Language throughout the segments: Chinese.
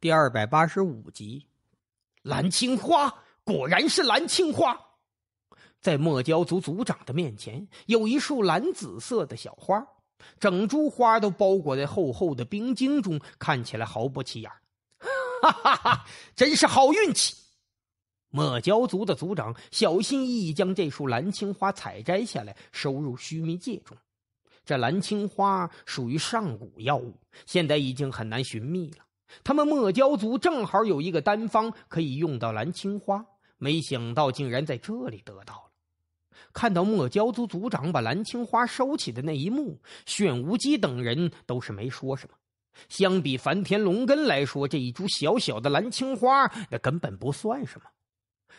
第二百八十五集，蓝青花果然是蓝青花，在墨鲛族族长的面前，有一束蓝紫色的小花，整株花都包裹在厚厚的冰晶中，看起来毫不起眼。哈哈哈，真是好运气！墨鲛族的族长小心翼翼将这束蓝青花采摘下来，收入须弥界中。这蓝青花属于上古药物，现在已经很难寻觅了。他们墨鲛族正好有一个丹方可以用到蓝青花，没想到竟然在这里得到了。看到墨鲛族族长把蓝青花收起的那一幕，炫无羁等人都是没说什么。相比梵天龙根来说，这一株小小的蓝青花那根本不算什么。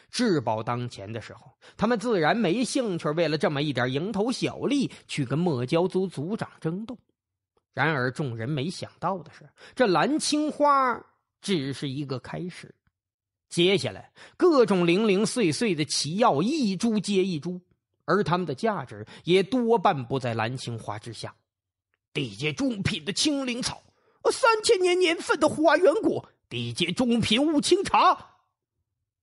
至宝当前的时候，他们自然没兴趣为了这么一点蝇头小利去跟墨鲛族族长争斗。然而，众人没想到的是，这蓝青花只是一个开始。接下来，各种零零碎碎的奇药一株接一株，而他们的价值也多半不在蓝青花之下。地界中品的青灵草，三千年年份的花园果，地界中品雾青茶，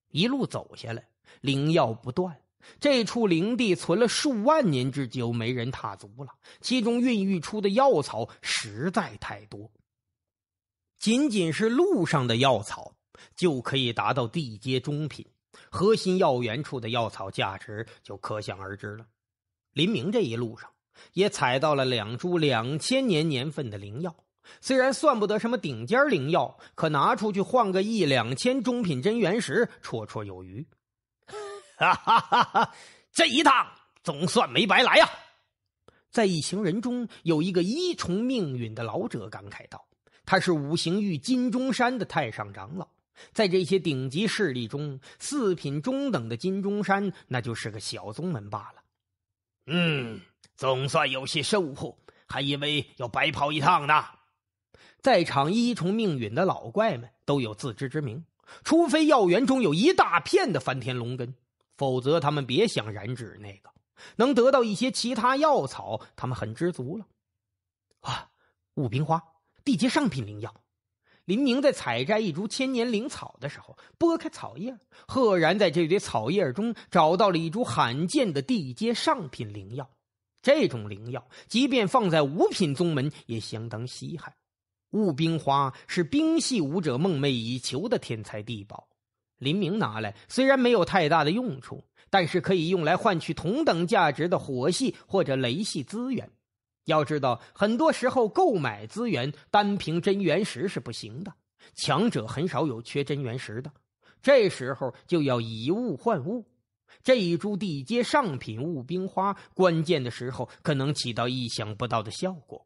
一路走下来，灵药不断。这处灵地存了数万年之久，没人踏足了。其中孕育出的药草实在太多，仅仅是路上的药草就可以达到地阶中品。核心药源处的药草价值就可想而知了。林明这一路上也采到了两株两千年年份的灵药，虽然算不得什么顶尖灵药，可拿出去换个一两千中品真元石绰绰有余。哈哈哈！哈这一趟总算没白来呀。在一行人中，有一个一重命运的老者感慨道：“他是五行域金钟山的太上长老，在这些顶级势力中，四品中等的金钟山那就是个小宗门罢了。”嗯，总算有些收获，还以为要白跑一趟呢。在场一重命运的老怪们都有自知之明，除非药园中有一大片的翻天龙根。否则，他们别想染指那个。能得到一些其他药草，他们很知足了。啊，雾冰花，地阶上品灵药。林明在采摘一株千年灵草的时候，拨开草叶，赫然在这堆草叶中找到了一株罕见的地阶上品灵药。这种灵药，即便放在五品宗门，也相当稀罕。雾冰花是冰系武者梦寐以求的天才地宝。林明拿来，虽然没有太大的用处，但是可以用来换取同等价值的火系或者雷系资源。要知道，很多时候购买资源单凭真元石是不行的，强者很少有缺真元石的。这时候就要以物换物。这一株地阶上品雾冰花，关键的时候可能起到意想不到的效果。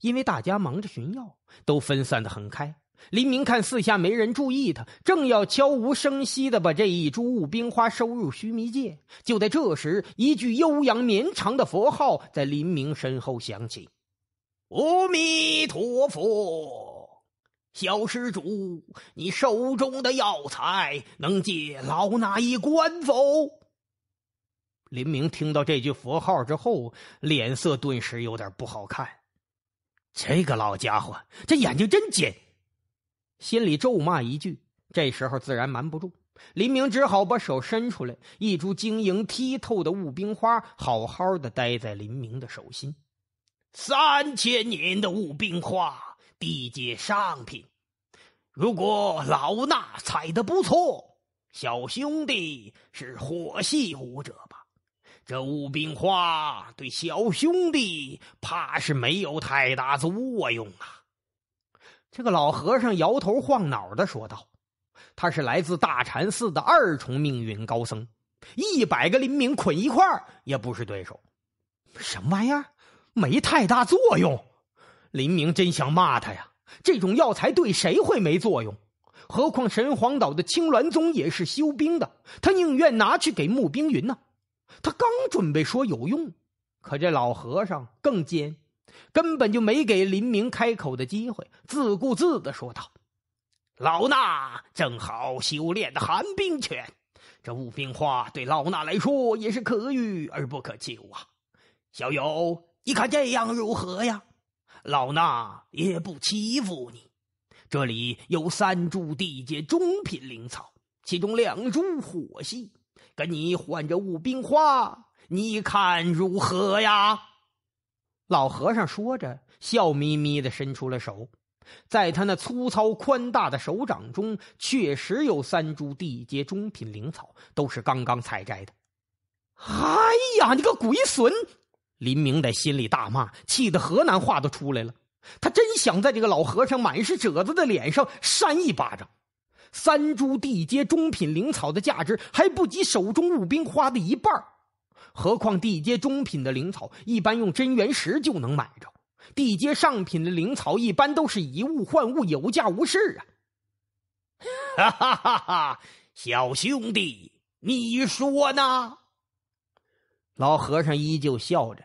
因为大家忙着寻药，都分散的很开。林明看四下没人注意他，正要悄无声息的把这一株雾冰花收入须弥界，就在这时，一句悠扬绵长的佛号在林明身后响起：“阿弥陀佛，小施主，你手中的药材能借老衲一观否？”林明听到这句佛号之后，脸色顿时有点不好看。这个老家伙，这眼睛真尖。心里咒骂一句，这时候自然瞒不住。林明只好把手伸出来，一株晶莹剔透的雾冰花，好好的待在林明的手心。三千年的雾冰花，地界上品。如果老衲采的不错，小兄弟是火系武者吧？这雾冰花对小兄弟怕是没有太大作用啊。这个老和尚摇头晃脑的说道：“他是来自大禅寺的二重命运高僧，一百个林明捆一块儿也不是对手。什么玩意儿？没太大作用。”林明真想骂他呀！这种药材对谁会没作用？何况神皇岛的青鸾宗也是修兵的，他宁愿拿去给穆冰云呢。他刚准备说有用，可这老和尚更尖。根本就没给林明开口的机会，自顾自的说道：“老衲正好修炼的寒冰拳，这雾冰花对老衲来说也是可遇而不可求啊。小友，你看这样如何呀？老衲也不欺负你，这里有三株地界中品灵草，其中两株火系，跟你换这雾冰花，你看如何呀？”老和尚说着，笑眯眯的伸出了手，在他那粗糙宽大的手掌中，确实有三株地阶中品灵草，都是刚刚采摘的。哎呀，你个鬼损！林明在心里大骂，气得河南话都出来了。他真想在这个老和尚满是褶子的脸上扇一巴掌。三株地阶中品灵草的价值，还不及手中雾冰花的一半儿。何况地阶中品的灵草，一般用真元石就能买着；地阶上品的灵草，一般都是以物换物，有价无市啊！哈哈哈！哈小兄弟，你说呢？老和尚依旧笑着，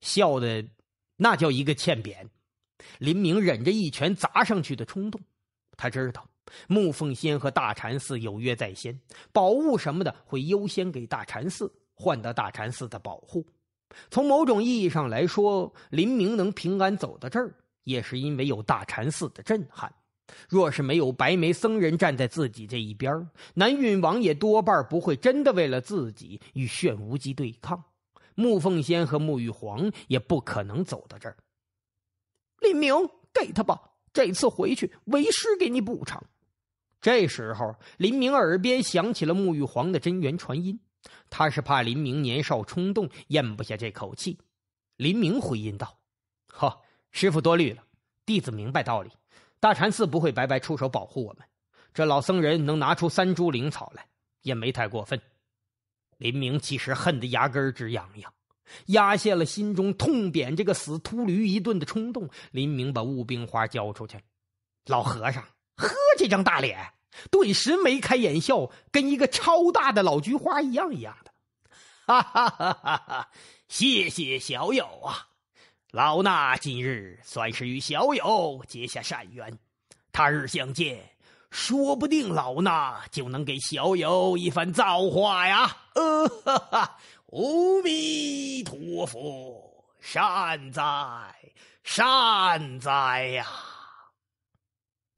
笑的那叫一个欠扁。林明忍着一拳砸上去的冲动，他知道木凤仙和大禅寺有约在先，宝物什么的会优先给大禅寺。换得大禅寺的保护，从某种意义上来说，林明能平安走到这儿，也是因为有大禅寺的震撼。若是没有白眉僧人站在自己这一边南运王也多半不会真的为了自己与炫无极对抗，穆凤仙和穆玉皇也不可能走到这儿。林明，给他吧，这次回去，为师给你补偿。这时候，林明耳边响起了穆玉皇的真元传音。他是怕林明年少冲动咽不下这口气，林明回音道：“呵，师傅多虑了，弟子明白道理。大禅寺不会白白出手保护我们，这老僧人能拿出三株灵草来，也没太过分。”林明其实恨得牙根直痒痒，压下了心中痛扁这个死秃驴一顿的冲动。林明把雾冰花交出去了，老和尚呵这张大脸。顿时眉开眼笑，跟一个超大的老菊花一样一样的，哈哈哈哈！谢谢小友啊，老衲今日算是与小友结下善缘，他日相见，说不定老衲就能给小友一番造化呀！呃 哈哈，阿弥陀佛，善哉善哉呀！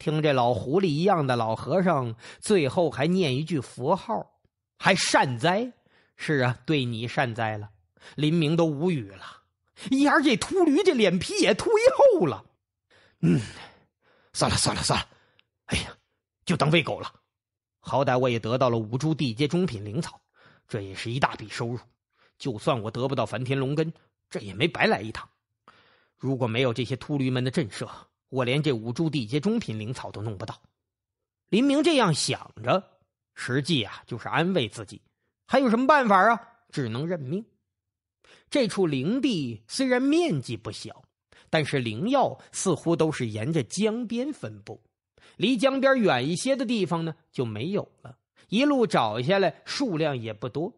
听这老狐狸一样的老和尚，最后还念一句佛号，还善哉！是啊，对你善哉了。林明都无语了，一儿这秃驴这脸皮也忒厚了。嗯，算了算了算了，哎呀，就当喂狗了。好歹我也得到了五株地阶中品灵草，这也是一大笔收入。就算我得不到梵天龙根，这也没白来一趟。如果没有这些秃驴们的震慑。我连这五株地阶中品灵草都弄不到，林明这样想着，实际啊就是安慰自己。还有什么办法啊？只能认命。这处灵地虽然面积不小，但是灵药似乎都是沿着江边分布，离江边远一些的地方呢就没有了。一路找下来，数量也不多，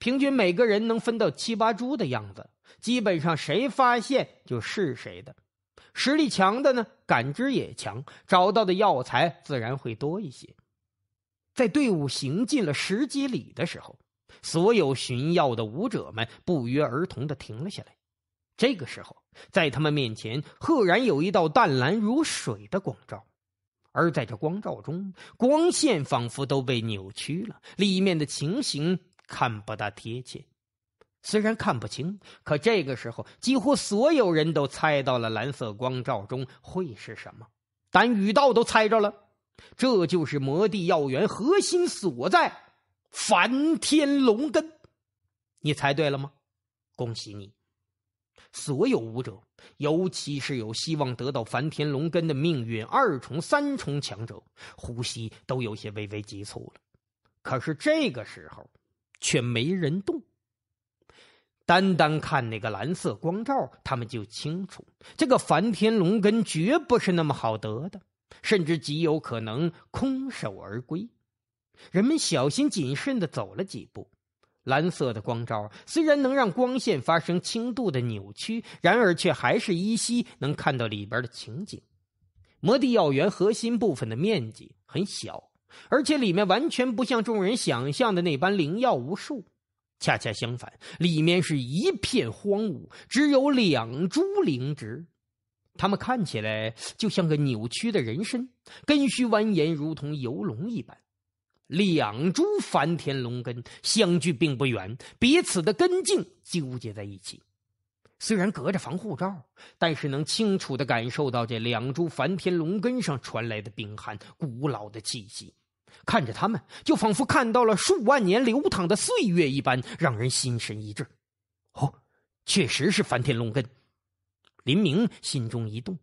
平均每个人能分到七八株的样子。基本上谁发现就是谁的。实力强的呢，感知也强，找到的药材自然会多一些。在队伍行进了十几里的时候，所有寻药的武者们不约而同的停了下来。这个时候，在他们面前赫然有一道淡蓝如水的光照，而在这光照中，光线仿佛都被扭曲了，里面的情形看不大贴切。虽然看不清，可这个时候几乎所有人都猜到了蓝色光照中会是什么。但雨道都猜着了，这就是魔帝要员核心所在——梵天龙根。你猜对了吗？恭喜你！所有武者，尤其是有希望得到梵天龙根的命运二重、三重强者，呼吸都有些微微急促了。可是这个时候，却没人动。单单看那个蓝色光照，他们就清楚，这个梵天龙根绝不是那么好得的，甚至极有可能空手而归。人们小心谨慎的走了几步，蓝色的光照虽然能让光线发生轻度的扭曲，然而却还是依稀能看到里边的情景。魔地药园核心部分的面积很小，而且里面完全不像众人想象的那般灵药无数。恰恰相反，里面是一片荒芜，只有两株灵植，它们看起来就像个扭曲的人参，根须蜿蜒，如同游龙一般。两株梵天龙根相距并不远，彼此的根茎纠结在一起。虽然隔着防护罩，但是能清楚的感受到这两株梵天龙根上传来的冰寒、古老的气息。看着他们，就仿佛看到了数万年流淌的岁月一般，让人心神一振。哦，确实是梵天龙根。林明心中一动，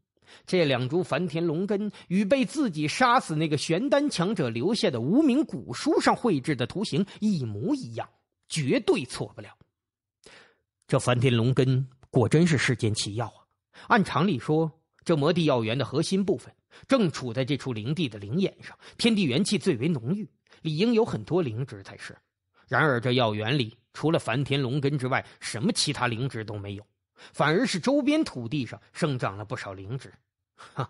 这两株梵天龙根与被自己杀死那个玄丹强者留下的无名古书上绘制的图形一模一样，绝对错不了。这梵天龙根果真是世间奇药啊！按常理说，这魔帝药园的核心部分。正处在这处灵地的灵眼上，天地元气最为浓郁，理应有很多灵植才是。然而这药园里除了梵天龙根之外，什么其他灵植都没有，反而是周边土地上生长了不少灵植。哈，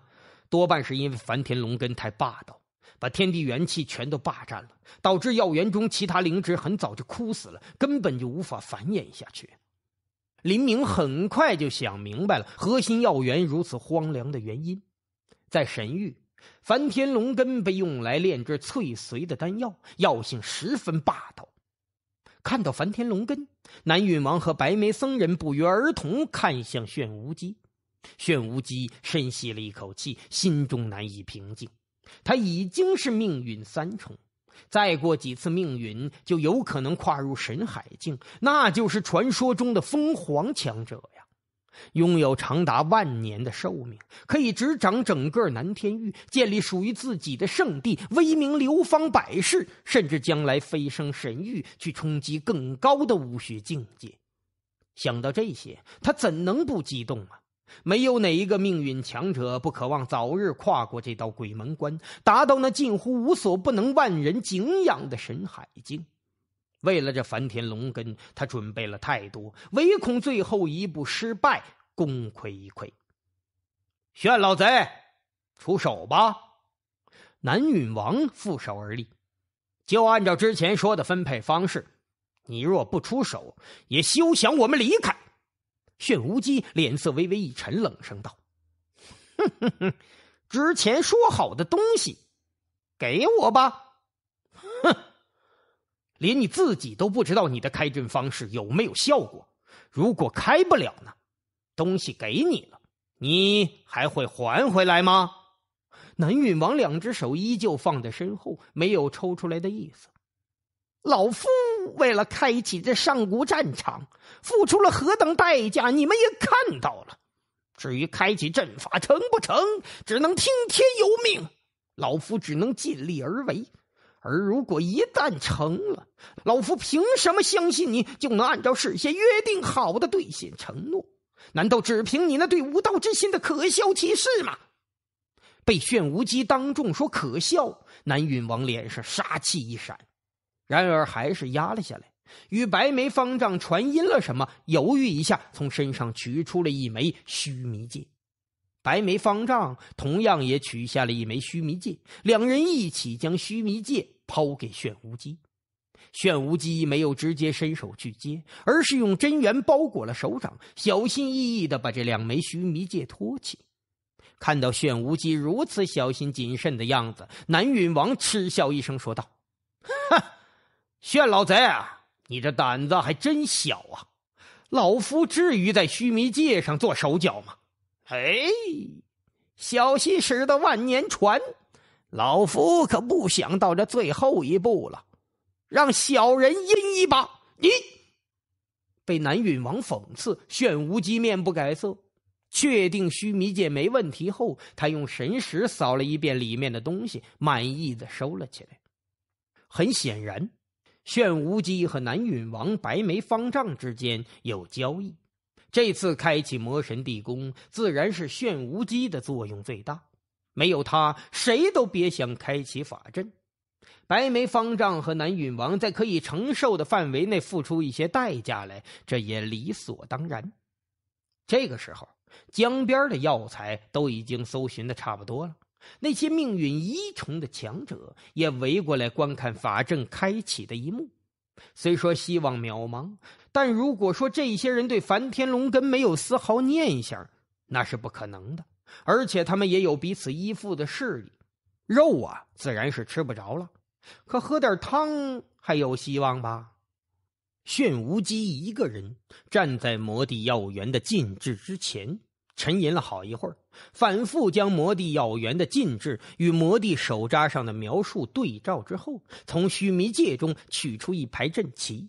多半是因为梵天龙根太霸道，把天地元气全都霸占了，导致药园中其他灵植很早就枯死了，根本就无法繁衍下去。林明很快就想明白了核心药园如此荒凉的原因。在神域，梵天龙根被用来炼制淬髓的丹药，药性十分霸道。看到梵天龙根，南运王和白眉僧人不约而同看向炫无机。炫无机深吸了一口气，心中难以平静。他已经是命运三重，再过几次命运，就有可能跨入神海境，那就是传说中的封皇强者呀。拥有长达万年的寿命，可以执掌整个南天域，建立属于自己的圣地，威名流芳百世，甚至将来飞升神域，去冲击更高的武学境界。想到这些，他怎能不激动啊？没有哪一个命运强者不渴望早日跨过这道鬼门关，达到那近乎无所不能、万人敬仰的神海境。为了这梵天龙根，他准备了太多，唯恐最后一步失败，功亏一篑。炫老贼，出手吧！南允王负手而立，就按照之前说的分配方式。你若不出手，也休想我们离开。炫无忌脸色微微一沉，冷声道：“哼哼哼，之前说好的东西，给我吧！”哼。连你自己都不知道你的开阵方式有没有效果？如果开不了呢？东西给你了，你还会还回来吗？南运王两只手依旧放在身后，没有抽出来的意思。老夫为了开启这上古战场，付出了何等代价，你们也看到了。至于开启阵法成不成，只能听天由命。老夫只能尽力而为。而如果一旦成了，老夫凭什么相信你就能按照事先约定好的兑现承诺？难道只凭你那对无道之心的可笑启示吗？被炫无极当众说可笑，南允王脸上杀气一闪，然而还是压了下来，与白眉方丈传音了什么，犹豫一下，从身上取出了一枚须弥戒。白眉方丈同样也取下了一枚须弥戒，两人一起将须弥戒。抛给炫无机，炫无机没有直接伸手去接，而是用真元包裹了手掌，小心翼翼的把这两枚须弥戒托起。看到炫无机如此小心谨慎的样子，南允王嗤笑一声说道：“哈，炫老贼啊，你这胆子还真小啊！老夫至于在须弥戒上做手脚吗？哎，小心驶得万年船。”老夫可不想到这最后一步了，让小人阴一把你！被南允王讽刺，炫无忌面不改色。确定须弥界没问题后，他用神识扫了一遍里面的东西，满意的收了起来。很显然，炫无忌和南允王、白眉方丈之间有交易。这次开启魔神地宫，自然是炫无忌的作用最大。没有他，谁都别想开启法阵。白眉方丈和南允王在可以承受的范围内付出一些代价来，这也理所当然。这个时候，江边的药材都已经搜寻的差不多了。那些命运一重的强者也围过来观看法阵开启的一幕。虽说希望渺茫，但如果说这些人对梵天龙根没有丝毫念想，那是不可能的。而且他们也有彼此依附的势力，肉啊，自然是吃不着了。可喝点汤还有希望吧？炫无极一个人站在魔帝药园的禁制之前，沉吟了好一会儿，反复将魔帝药园的禁制与魔帝手札上的描述对照之后，从须弥界中取出一排阵旗，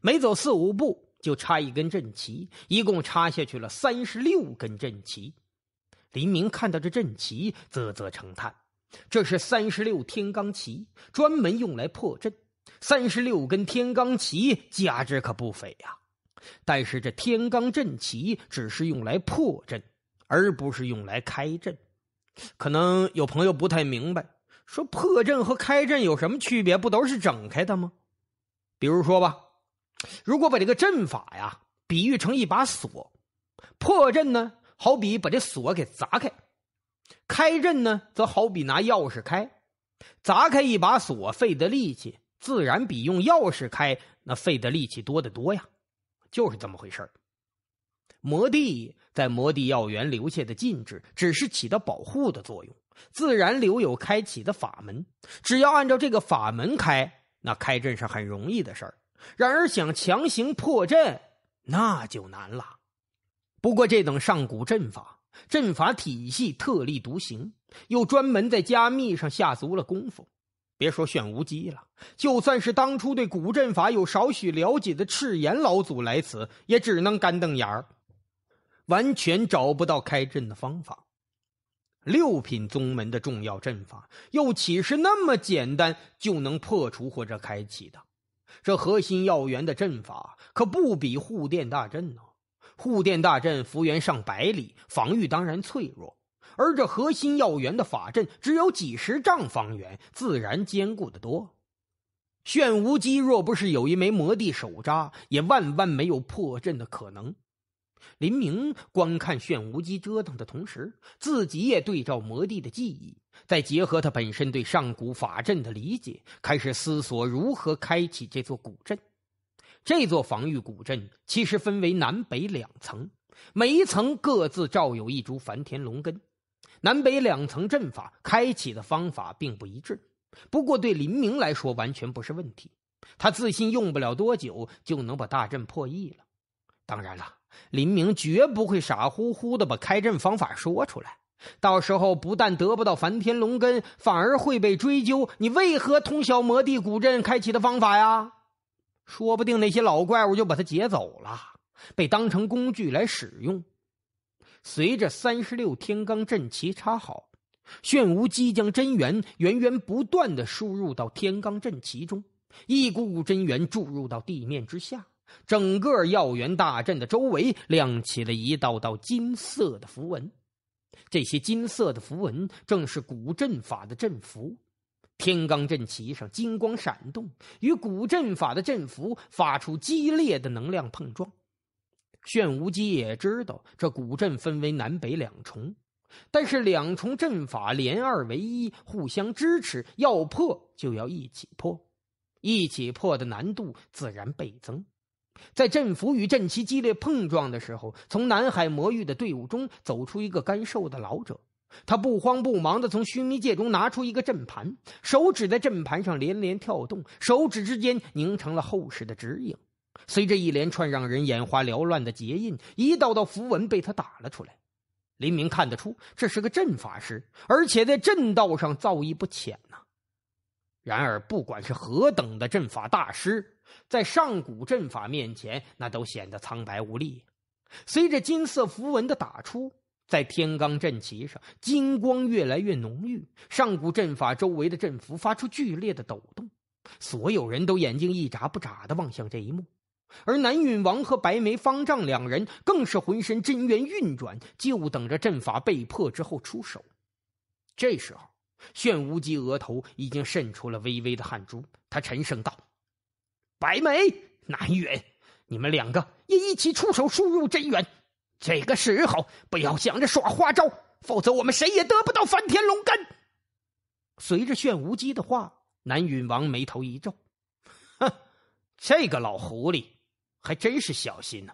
每走四五步就插一根阵旗，一共插下去了三十六根阵旗。黎明看到这阵旗，啧啧称叹：“这是三十六天罡旗，专门用来破阵。三十六根天罡旗价值可不菲呀。但是这天罡阵旗只是用来破阵，而不是用来开阵。可能有朋友不太明白，说破阵和开阵有什么区别？不都是整开的吗？比如说吧，如果把这个阵法呀比喻成一把锁，破阵呢？”好比把这锁给砸开，开阵呢，则好比拿钥匙开。砸开一把锁，费的力气自然比用钥匙开那费的力气多得多呀，就是这么回事儿。魔帝在魔帝药园留下的禁制，只是起到保护的作用，自然留有开启的法门。只要按照这个法门开，那开阵是很容易的事儿。然而想强行破阵，那就难了。不过，这等上古阵法，阵法体系特立独行，又专门在加密上下足了功夫。别说玄无机了，就算是当初对古阵法有少许了解的赤炎老祖来此，也只能干瞪眼儿，完全找不到开阵的方法。六品宗门的重要阵法，又岂是那么简单就能破除或者开启的？这核心要员的阵法，可不比护殿大阵呢。护殿大阵幅员上百里，防御当然脆弱；而这核心要员的法阵只有几十丈方圆，自然坚固得多。炫无机若不是有一枚魔帝手札，也万万没有破阵的可能。林明观看炫无机折腾的同时，自己也对照魔帝的记忆，再结合他本身对上古法阵的理解，开始思索如何开启这座古阵。这座防御古镇其实分为南北两层，每一层各自照有一株梵天龙根。南北两层阵法开启的方法并不一致，不过对林明来说完全不是问题。他自信用不了多久就能把大阵破译了。当然了，林明绝不会傻乎乎的把开阵方法说出来，到时候不但得不到梵天龙根，反而会被追究你为何通晓魔帝古镇开启的方法呀。说不定那些老怪物就把他劫走了，被当成工具来使用。随着三十六天罡阵旗插好，炫无机将真源源源不断的输入到天罡阵旗中，一股股真源注入到地面之下，整个耀元大阵的周围亮起了一道道金色的符文。这些金色的符文正是古阵法的阵符。天罡阵旗上金光闪动，与古阵法的阵符发出激烈的能量碰撞。炫无极也知道这古阵分为南北两重，但是两重阵法连二为一，互相支持，要破就要一起破，一起破的难度自然倍增。在阵符与阵旗激烈碰撞的时候，从南海魔域的队伍中走出一个干瘦的老者。他不慌不忙的从须弥界中拿出一个阵盘，手指在阵盘上连连跳动，手指之间凝成了厚实的指影。随着一连串让人眼花缭乱的结印，一道道符文被他打了出来。林明看得出，这是个阵法师，而且在阵道上造诣不浅呐。然而，不管是何等的阵法大师，在上古阵法面前，那都显得苍白无力。随着金色符文的打出。在天罡阵旗上，金光越来越浓郁，上古阵法周围的阵符发出剧烈的抖动，所有人都眼睛一眨不眨的望向这一幕，而南允王和白眉方丈两人更是浑身真元运转，就等着阵法被破之后出手。这时候，炫无极额头已经渗出了微微的汗珠，他沉声道：“白眉，南远，你们两个也一起出手，输入真元。”这个时候不要想着耍花招，否则我们谁也得不到翻天龙根。随着炫无极的话，南允王眉头一皱，哼，这个老狐狸还真是小心呢。